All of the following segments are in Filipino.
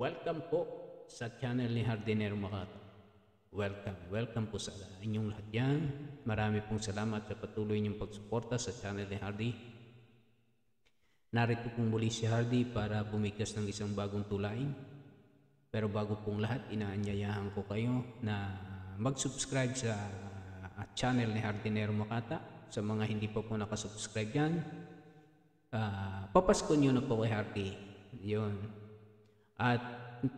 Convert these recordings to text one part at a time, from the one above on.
Welcome po sa channel ni Hardinero Makata. Welcome, welcome po sa inyong lahat yan. Marami pong salamat sa patuloy niyong pagsuporta sa channel ni Hardy. Narito pong muli si Hardy para bumikas ng isang bagong tulain. Pero bago pong lahat, inaanyayahan ko kayo na mag-subscribe sa ah, channel ni Hardinero Makata. Sa mga hindi pa po nakasubscribe yan, uh, ah, papasko nyo na po kay Hardy. Yun, at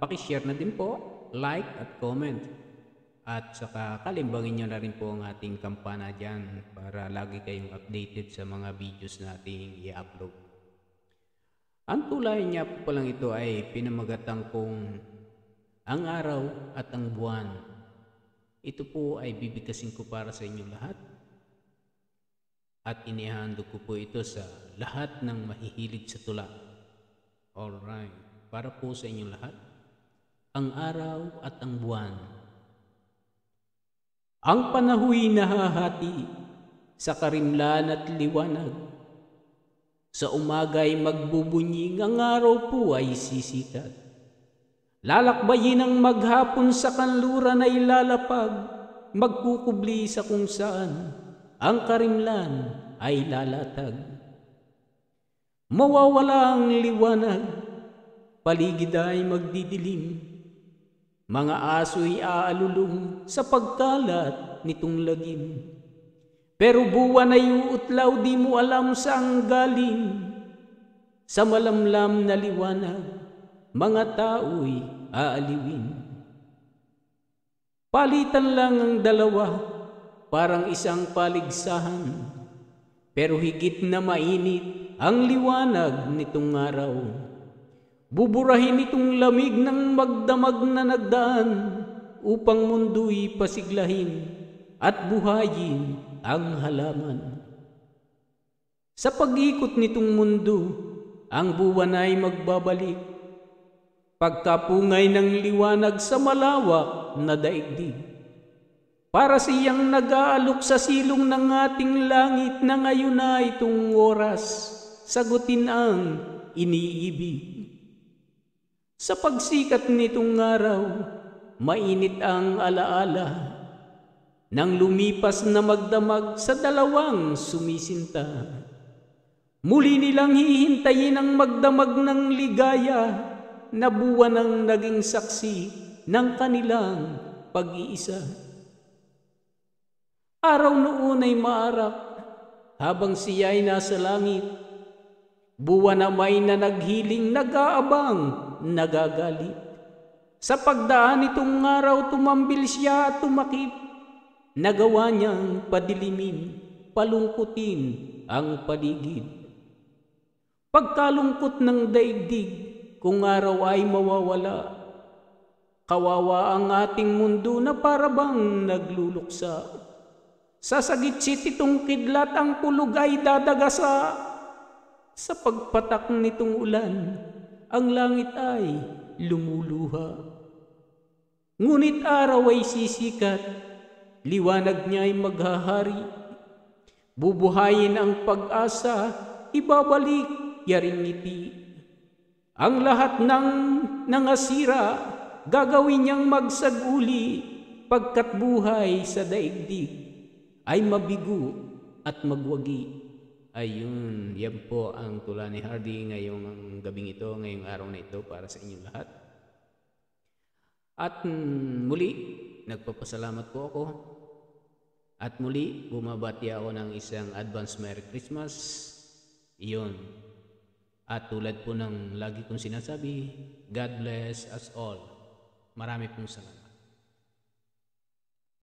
pakishare na din po, like at comment. At saka kalimbangin nyo na rin po ang ating kampana dyan para lagi kayong updated sa mga videos nating i-upload. Ang tulay niya po palang ito ay pinamagatang kong ang araw at ang buwan. Ito po ay bibigkasin ko para sa inyo lahat at inihando ko po ito sa lahat ng mahihilig sa tula. Alright para po sa inyong lahat, ang araw at ang buwan. Ang panahuy nahahati sa karimlan at liwanag. Sa umaga'y magbubunying ang araw po ay sisikat. Lalakbayin ang maghapon sa kanluran ay lalapag, magkukubli sa kung saan ang karimlan ay lalatag. Mawawala ang liwanag paligid ay magdidilim. Mga aso'y aalulong sa pagtalat nitong lagim. Pero buwan ay uutlaw di mo alam saan galing. Sa malamlam na liwanag, mga tao'y aaliwin. Palitan lang ang dalawa, parang isang paligsahan. Pero higit na mainit ang liwanag nitong araw. Buburahin itong lamig ng magdamag na nagdaan upang mundo'y pasiglahin at buhayin ang halaman. Sa pag-ikot nitong mundo, ang buwan ay magbabalik. Pagkapungay ng liwanag sa malawak na daigdig. Para siyang nag-aalok sa silong ng ating langit na ngayon na itong oras, sagutin ang iniibig. Sa pagsikat nitong araw, mainit ang alaala nang lumipas na magdamag sa dalawang sumisinta. Muli nilang hihintayin ang magdamag ng ligaya na buwan ang naging saksi ng kanilang pag-iisa. Araw noon ay maarap habang siya ay nasa langit Buwan na may nanaghiling nag-aabang, nagagalit. Sa pagdaan nitong araw tumambil siya at tumakip. Nagawa niyang padilimin, palungkutin ang paligid. Pagkalungkot ng daigdig, kung araw ay mawawala, kawawa ang ating mundo na parabang nagluluksa. Sa sagitsit itong kidlat ang pulog ay dadagasa sa pagpatak nitong ulan, ang langit ay lumuluha. Ngunit araw ay sisikat, liwanag niya ay maghahari. Bubuhayin ang pag-asa, ibabalik yaring ngiti. Ang lahat ng nangasira, gagawin niyang magsaguli pagkat buhay sa daigdig ay mabigo at magwagi. Ayun, yan po ang tula ni Hardy ngayong gabing ito, ngayong araw na ito para sa inyong lahat. At mm, muli, nagpapasalamat po ako. At muli, bumabati ako ng isang advance Merry Christmas. Iyon. At tulad po ng lagi kong sinasabi, God bless us all. Marami pong salamat.